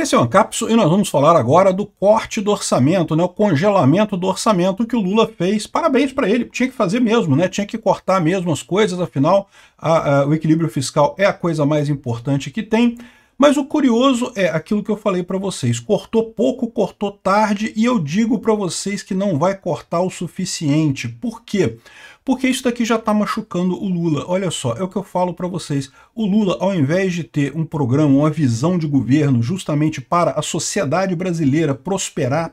Esse assim, é o Ancapso e nós vamos falar agora do corte do orçamento, né, o congelamento do orçamento que o Lula fez. Parabéns para ele, tinha que fazer mesmo, né? tinha que cortar mesmo as coisas, afinal a, a, o equilíbrio fiscal é a coisa mais importante que tem. Mas o curioso é aquilo que eu falei para vocês, cortou pouco, cortou tarde e eu digo para vocês que não vai cortar o suficiente. Por quê? Porque isso daqui já está machucando o Lula. Olha só, é o que eu falo para vocês. O Lula, ao invés de ter um programa, uma visão de governo justamente para a sociedade brasileira prosperar,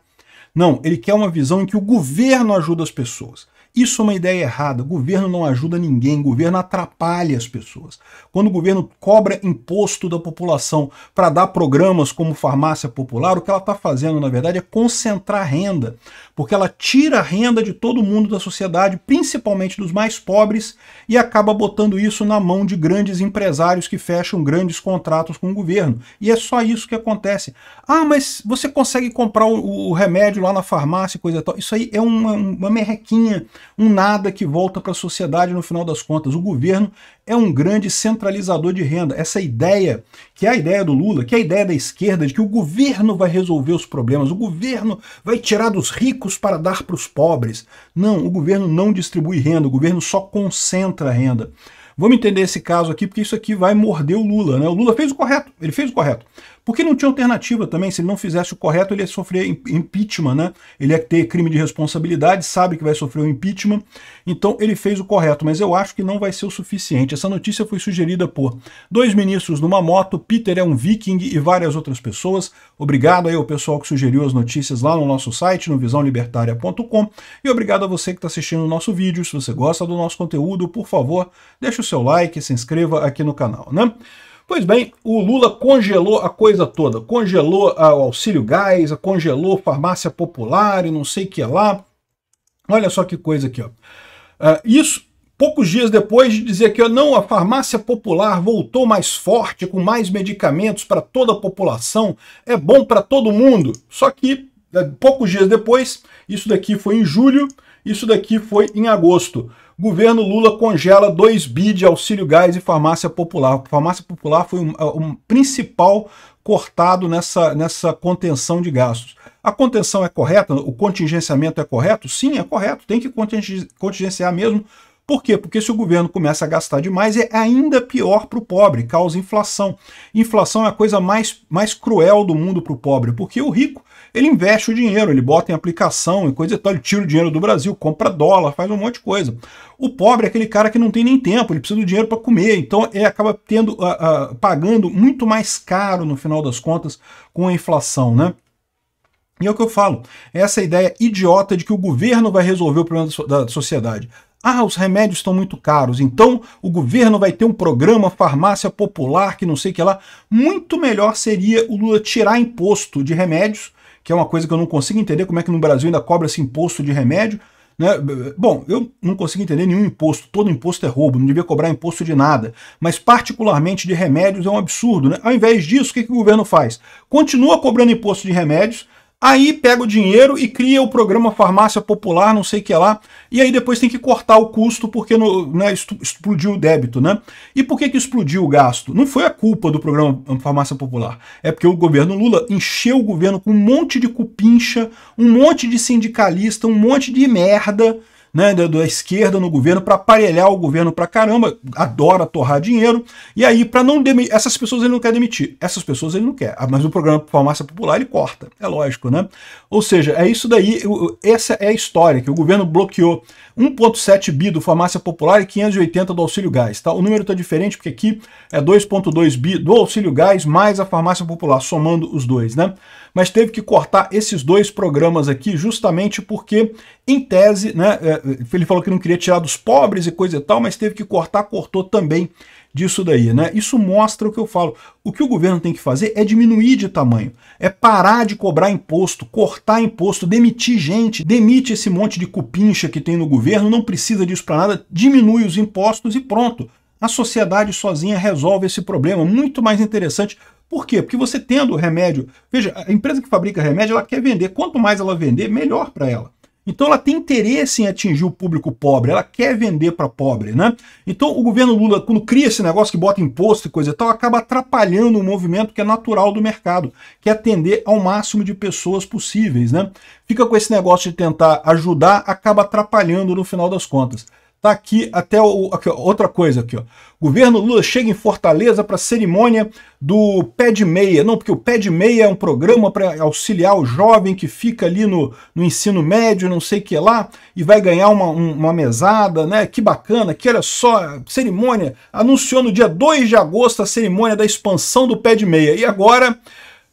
não, ele quer uma visão em que o governo ajuda as pessoas. Isso é uma ideia errada. O governo não ajuda ninguém, o governo atrapalha as pessoas. Quando o governo cobra imposto da população para dar programas como farmácia popular, o que ela está fazendo, na verdade, é concentrar renda, porque ela tira a renda de todo mundo da sociedade, principalmente dos mais pobres, e acaba botando isso na mão de grandes empresários que fecham grandes contratos com o governo. E é só isso que acontece. Ah, mas você consegue comprar o, o remédio lá na farmácia e coisa e tal. Isso aí é uma, uma merrequinha um nada que volta para a sociedade no final das contas. O governo é um grande centralizador de renda. Essa ideia, que é a ideia do Lula, que é a ideia da esquerda, de que o governo vai resolver os problemas, o governo vai tirar dos ricos para dar para os pobres. Não, o governo não distribui renda, o governo só concentra a renda. Vamos entender esse caso aqui, porque isso aqui vai morder o Lula. Né? O Lula fez o correto, ele fez o correto. Porque não tinha alternativa também, se ele não fizesse o correto, ele ia sofrer impeachment, né? Ele ia ter crime de responsabilidade, sabe que vai sofrer o impeachment. Então ele fez o correto, mas eu acho que não vai ser o suficiente. Essa notícia foi sugerida por dois ministros numa moto, Peter é um viking e várias outras pessoas. Obrigado aí ao pessoal que sugeriu as notícias lá no nosso site, no visãolibertaria.com. E obrigado a você que está assistindo o nosso vídeo. Se você gosta do nosso conteúdo, por favor, deixe o seu like, se inscreva aqui no canal, né? Pois bem, o Lula congelou a coisa toda. Congelou ah, o auxílio gás, congelou farmácia popular e não sei o que lá. Olha só que coisa aqui. Ó. Ah, isso poucos dias depois de dizer que não, a farmácia popular voltou mais forte, com mais medicamentos para toda a população, é bom para todo mundo. Só que eh, poucos dias depois, isso daqui foi em julho, isso daqui foi em agosto. Governo Lula congela 2 bi de auxílio gás e farmácia popular. Farmácia popular foi um, é, um principal cortado nessa, nessa contenção de gastos. A contenção é correta? O contingenciamento é correto? Sim, é correto. Tem que contingenciar mesmo por quê? Porque se o governo começa a gastar demais, é ainda pior para o pobre, causa inflação. Inflação é a coisa mais, mais cruel do mundo para o pobre, porque o rico ele investe o dinheiro, ele bota em aplicação e coisa e tal, ele tira o dinheiro do Brasil, compra dólar, faz um monte de coisa. O pobre é aquele cara que não tem nem tempo, ele precisa do dinheiro para comer, então ele é, acaba tendo, uh, uh, pagando muito mais caro no final das contas com a inflação, né? E é o que eu falo, essa é ideia idiota de que o governo vai resolver o problema da sociedade. Ah, os remédios estão muito caros, então o governo vai ter um programa farmácia popular que não sei o que lá. Muito melhor seria o Lula tirar imposto de remédios, que é uma coisa que eu não consigo entender como é que no Brasil ainda cobra esse imposto de remédio. Né? Bom, eu não consigo entender nenhum imposto, todo imposto é roubo, não devia cobrar imposto de nada, mas particularmente de remédios é um absurdo. Né? Ao invés disso, o que, que o governo faz? Continua cobrando imposto de remédios, Aí pega o dinheiro e cria o programa Farmácia Popular, não sei o que lá, e aí depois tem que cortar o custo porque no, né, explodiu o débito, né? E por que, que explodiu o gasto? Não foi a culpa do programa hum, Farmácia Popular, é porque o governo Lula encheu o governo com um monte de cupincha, um monte de sindicalista, um monte de merda, né, da, da esquerda no governo para aparelhar o governo para caramba, adora torrar dinheiro, e aí para não demitir, essas pessoas ele não quer demitir, essas pessoas ele não quer, ah, mas o programa Farmácia Popular ele corta, é lógico, né? Ou seja, é isso daí, essa é a história, que o governo bloqueou 1.7 bi do Farmácia Popular e 580 do Auxílio Gás, tá? O número tá diferente porque aqui é 2.2 bi do Auxílio Gás mais a Farmácia Popular, somando os dois, né? Mas teve que cortar esses dois programas aqui justamente porque, em tese, né, é, eh, ele falou que não queria tirar dos pobres e coisa e tal, mas teve que cortar, cortou também disso daí, né? Isso mostra o que eu falo. O que o governo tem que fazer é diminuir de tamanho, é parar de cobrar imposto, cortar imposto, demitir gente, demite esse monte de cupincha que tem no governo, não precisa disso para nada, diminui os impostos e pronto. A sociedade sozinha resolve esse problema, muito mais interessante. Por quê? Porque você tendo o remédio, veja, a empresa que fabrica remédio, ela quer vender, quanto mais ela vender, melhor para ela. Então ela tem interesse em atingir o público pobre, ela quer vender para pobre, né? Então o governo Lula, quando cria esse negócio que bota imposto e coisa e tal, acaba atrapalhando o movimento que é natural do mercado, que é atender ao máximo de pessoas possíveis, né? Fica com esse negócio de tentar ajudar, acaba atrapalhando no final das contas. Tá aqui até o, aqui, outra coisa aqui, ó. Governo Lula chega em Fortaleza para cerimônia do Pé de Meia. Não, porque o Pé de Meia é um programa para auxiliar o jovem que fica ali no, no ensino médio, não sei o que lá, e vai ganhar uma, um, uma mesada, né? Que bacana, que era só, cerimônia. Anunciou no dia 2 de agosto a cerimônia da expansão do Pé de Meia. E agora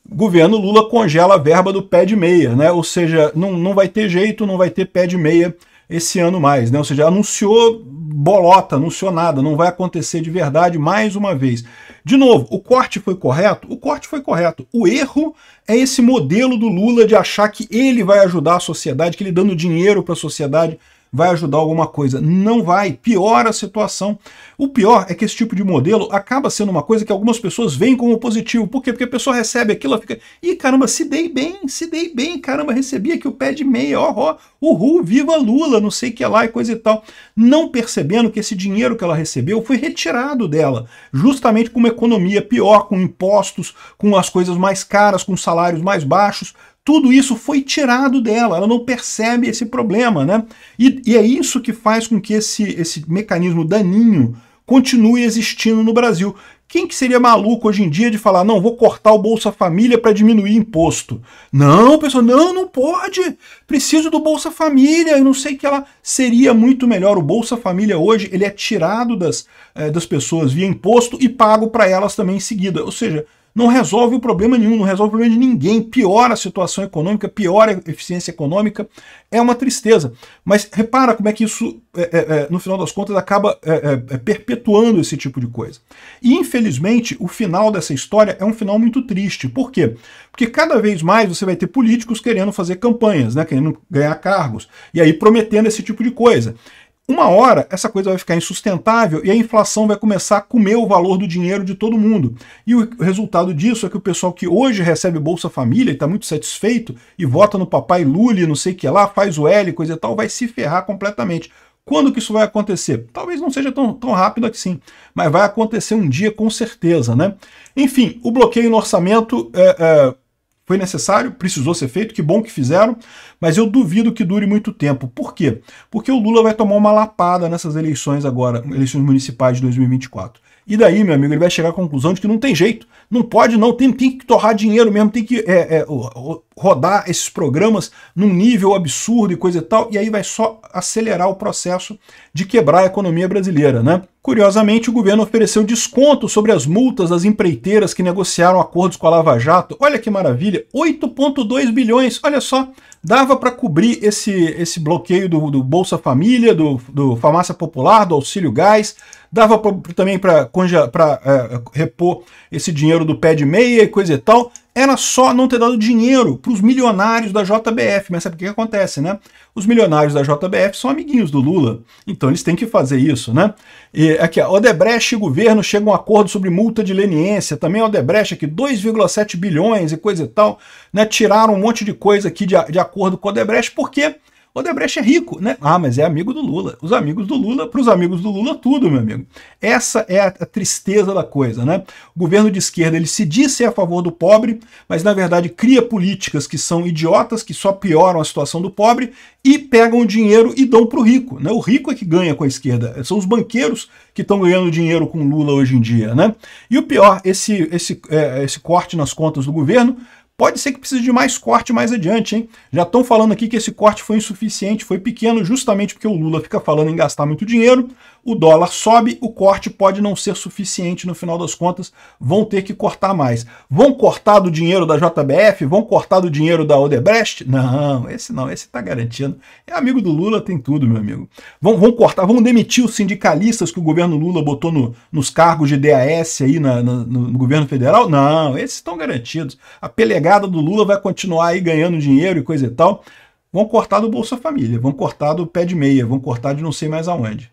governo Lula congela a verba do pé de meia, né? Ou seja, não, não vai ter jeito, não vai ter pé de meia esse ano mais, né? Ou seja, anunciou bolota, anunciou nada, não vai acontecer de verdade mais uma vez. De novo, o corte foi correto? O corte foi correto. O erro é esse modelo do Lula de achar que ele vai ajudar a sociedade, que ele dando dinheiro para a sociedade vai ajudar alguma coisa. Não vai, piora a situação. O pior é que esse tipo de modelo acaba sendo uma coisa que algumas pessoas veem como positivo. Por quê? Porque a pessoa recebe aquilo, ela fica, ih, caramba, se dei bem, se dei bem, caramba, recebi aqui o pé de meia, ó, ó, uhul, viva Lula, não sei o que lá e coisa e tal. Não percebendo que esse dinheiro que ela recebeu foi retirado dela, justamente com uma economia pior, com impostos, com as coisas mais caras, com salários mais baixos, tudo isso foi tirado dela, ela não percebe esse problema, né? E, e, é isso que faz com que esse, esse mecanismo daninho continue existindo no Brasil. Quem que seria maluco hoje em dia de falar, não, vou cortar o Bolsa Família para diminuir imposto? Não, pessoal, não, não pode. Preciso do Bolsa Família. Eu não sei que ela seria muito melhor. O Bolsa Família hoje ele é tirado das, eh, das pessoas via imposto e pago para elas também em seguida. Ou seja, não resolve o problema nenhum, não resolve o problema de ninguém, piora a situação econômica, piora a eficiência econômica, é uma tristeza. Mas repara como é que isso, é, é, é no final das contas, acaba é, é, é, perpetuando esse tipo de coisa. E infelizmente, o final dessa história é um final muito triste. Por quê? Porque cada vez mais você vai ter políticos querendo fazer campanhas, né, querendo ganhar cargos, e aí prometendo esse tipo de coisa. Uma hora essa coisa vai ficar insustentável e a inflação vai começar a comer o valor do dinheiro de todo mundo. E o resultado disso é que o pessoal que hoje recebe Bolsa Família e está muito satisfeito e vota no papai Lully, não sei o que lá, faz o L, coisa e tal, vai se ferrar completamente. Quando que isso vai acontecer? Talvez não seja tão, tão rápido assim, mas vai acontecer um dia com certeza, né? Enfim, o bloqueio no orçamento é, é foi necessário, precisou ser feito, que bom que fizeram, mas eu duvido que dure muito tempo. Por quê? Porque o Lula vai tomar uma lapada nessas eleições agora, eleições municipais de 2024. E daí, meu amigo, ele vai chegar à conclusão de que não tem jeito. Não pode, não. Tem, tem que torrar dinheiro mesmo, tem que é, é, rodar esses programas num nível absurdo e coisa e tal, e aí vai só acelerar o processo de quebrar a economia brasileira, né? Curiosamente, o governo ofereceu desconto sobre as multas das empreiteiras que negociaram acordos com a Lava Jato. Olha que maravilha, 8,2 bilhões, olha só, dava para cobrir esse, esse bloqueio do, do Bolsa Família, do, do Farmácia Popular, do Auxílio Gás, dava pra, também para é, repor esse dinheiro do pé de meia e coisa e tal, era só não ter dado dinheiro para os milionários da JBF. Mas sabe o que, acontece, né? Os milionários da JBF são amiguinhos do Lula, então eles têm que fazer isso, né? E aqui, ó, Odebrecht e governo chegam a um acordo sobre multa de leniência. Também Odebrecht aqui, 2,7 bilhões e coisa e tal, né? Tiraram um monte de coisa aqui de, de acordo com Odebrecht, porque... quê? O Debrecht é rico, né? Ah, mas é amigo do Lula. Os amigos do Lula, para os amigos do Lula, tudo, meu amigo. Essa é a tristeza da coisa, né? O governo de esquerda ele se diz ser a favor do pobre, mas na verdade cria políticas que são idiotas, que só pioram a situação do pobre e pegam o dinheiro e dão para o rico. Né? O rico é que ganha com a esquerda. São os banqueiros que estão ganhando dinheiro com Lula hoje em dia, né? E o pior, esse, esse, é, esse corte nas contas do governo Pode ser que precise de mais corte mais adiante, hein? Já estão falando aqui que esse corte foi insuficiente, foi pequeno, justamente porque o Lula fica falando em gastar muito dinheiro o dólar sobe, o corte pode não ser suficiente no final das contas, vão ter que cortar mais. Vão cortar do dinheiro da JBF? Vão cortar do dinheiro da Odebrecht? Não, esse não, esse tá garantindo. É amigo do Lula, tem tudo, meu amigo. Vão, vão cortar, vão demitir os sindicalistas que o governo Lula botou no, nos cargos de DAS aí na, na, no, no governo federal? Não, esses estão garantidos. A pelegada do Lula vai continuar aí ganhando dinheiro e coisa e tal vão cortar do Bolsa Família, vão cortar do pé de meia, vão cortar de não sei mais aonde.